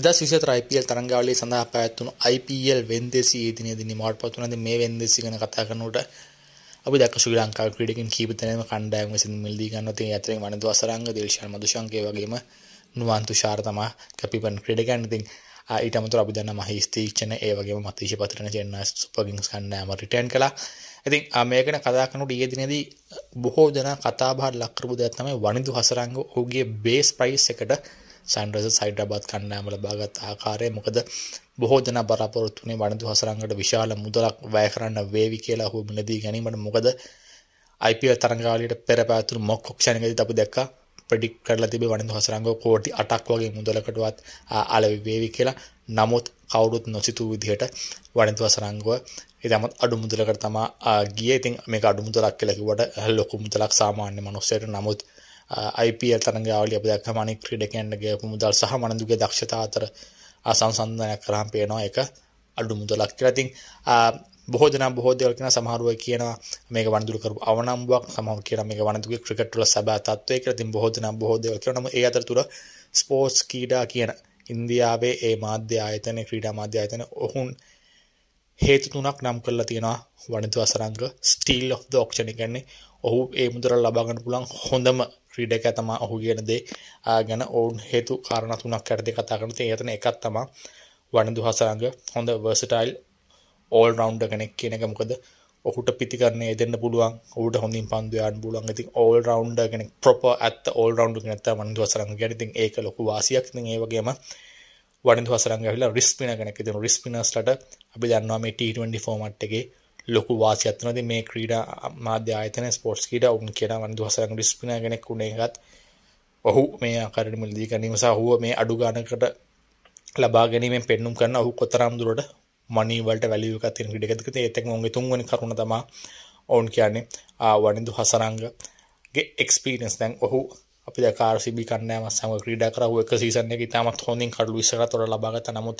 දෙදස් විසතර IPල් තරංගාවලේ සඳහා පැත්තුණු IPල් වෙන්දෙසි ඒදිනය දිනි මාට පත්තුනද මේ වෙන්දෙසි ගන කතා කරනට අපි දක් ශ්‍රී ලංකා ක්‍රඩකින් කීපතනම කණ්ඩයම සි මිල්දී ගන්නත ඇතරේ වනද වසරංග දේශන් මදුශන්ගේ වගේම නුවන්තු ශාර්තමා කැපිපන් ක්‍රඩගන්ඉතින් ඊටමතු අපි දන්න මහිස්තීක්ෂණ ඒවගේ මතේශ පතරන චෙන්න සුපගින්ස් කන්නෑම රිටන් කලා ඉතින් අමයකන කතාකනුට ඒදිනදී බොහෝ දෙන කතාබාට ලක්කරපු දැත්තමයි වනිදු හසරංග ඕගේ බේස් ප්‍රයිස් එකට සන්ඩස සයිඩබත් කණ්ඩෑම ලබාගත් ආකාරය මොකද බොහෝ දෙන බරපොරොත්තුනේ වනදු හසරංගට විශාල මුදලක් වැය කරන්න වේවි කියලා හු මිලදී ගැනීමට මොකද IPL තරගාවලියට පෙර පැවතුණු මොක් ක්ෂණයකදී අපි දැක්කා ප්‍රෙඩික් කරලා තිබේ වනදු හසරංග කෝටි 8ක් වගේ මුදලකටවත් අලෙවි වේවි කියලා නමුත් කවුරුත් නොසිතූ විදිහට වනදු හසරංගව ඉතමත් අඩු මුදලකට තමා ගියේ ඉතින් මේක අඩු මුදලක් කියලා කිව්වට ලොකු මුදලක් සාමාන්‍ය මිනිස්සුන්ට නමුත් IPL තරගාවලිය අපි දැක්කම අනෙක් ක්‍රීඩකයන්ට ගෑපු මුදල් සහ මනඳුගේ දක්ෂතා අතර අසංසන්දනයක් කරාම පේනවා ඒක අඩු මුදලක් කියලා. ඉතින් බොහෝ දෙනා බොහෝ දේවල් කියන සමහරව කියනවා මේක වනඳුරු කරපු අවනම්බුවක් සමහර කියනවා මේක වනඳුගේ ක්‍රිකට් වල සැබෑ තත්ත්වය කියලා. ඉතින් බොහෝ දෙනා බොහෝ දේවල් කියනවා. නමුත් ඒ අතරතුර ස්පෝර්ට්ස් ක්‍රීඩා කියන ඉන්දියාවේ ඒ මාධ්‍ය ආයතන ක්‍රීඩා මාධ්‍ය ආයතන ඔහුන් හේතු තුනක් නම් කරලා තියෙනවා Wanindu Hasaranga steal of the auction කියන්නේ ඔහු ඒ මුදල ලබා ගන්න පුළුවන් හොඳම ක්‍රීඩකය තමයි ඔහු කියන දේ ගැන ඔවුන් හේතු කාරණා තුනක් යටතේ කතා කරන තේ එතන එකක් තමයි වනිතු අසරංග හොඳ වර්සටයිල් ඕල් රවුන්ඩර් කෙනෙක් කියන එක මොකද ඔහුට පිතිකරන්නේ දෙන්න පුළුවන් ඔහුට හොඳින් පන්දු යන්න පුළුවන්. ඉතින් ඕල් රවුන්ඩර් කෙනෙක් ප්‍රොපර් ඇත්ත ඕල් රවුන්ඩර් කෙනෙක් තමයි මන්දු අසරංග කියන්නේ. ඉතින් ඒක ලොකු වාසියක්. ඉතින් ඒ වගේම වඩ හසරන් වෙලා රිස්පින කෙනෙක් තින රිස්පිනස්ලට අපි දන්නවා මේ ටීටවඩි ෆෝමට් එකගේ ලොකු වාසියත්නද මේ ක්‍රීඩ මාධ්‍ය ආයතන ස්පෝට්ස් කීට ඔවුන් කියන වන්දු හසරන් රිස්පින කෙනෙක් කුණේගත් ඔහු මේ අකරට මිල්දී ගැනීමසා හුව මේ අඩු ගානකට ලබා ගැනීමෙන් පෙන්නුම් කරන්න ඔහු කොතරම් දුරට මනීවලට වැලියක තින ිඩිගතක ඒතෙක් ඔගේ තුන්වනි කරුණ තමා ඔවුන් කියන්නේ ආවනිදු හසරංගගේ එක්ස්පීරස් දැන් ඔහු අපි කාරසිබි කන්නෑම සම ක්‍රීඩා කරව එක සීසන එක තාමත් හොඳින් කඩු විසර තොර ලබාගත නමුත්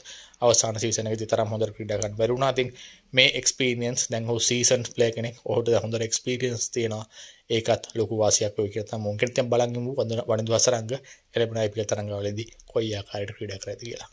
අවසාන සීසන එක තරම් හොඳ ක්‍රීඩාකට බැරුණා තින් මේ එක්ස්පීරියන්ස් දැන් හෝ සීසන් ප්ලේ කෙනෙක් ඔහුට හොඳ එක්ස්පීරියන්ස් තියෙනවා ඒකත් ලොකු වාසියක් වෙයි කියලා තමයි මම කෙටියෙන් බලන් ඉමු වඳුන වනිදු වසරංග එළඹුණා IPL තරඟවලදී කොයි ආකාරයට ක්‍රීඩා කරයිද කියලා